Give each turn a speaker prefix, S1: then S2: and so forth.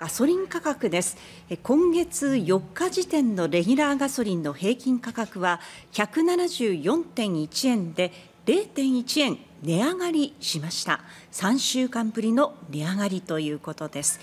S1: ガソリン価格です。今月4日時点のレギュラーガソリンの平均価格は174.1円で0.1円値上がりしました。3週間ぶりの値上がりということです。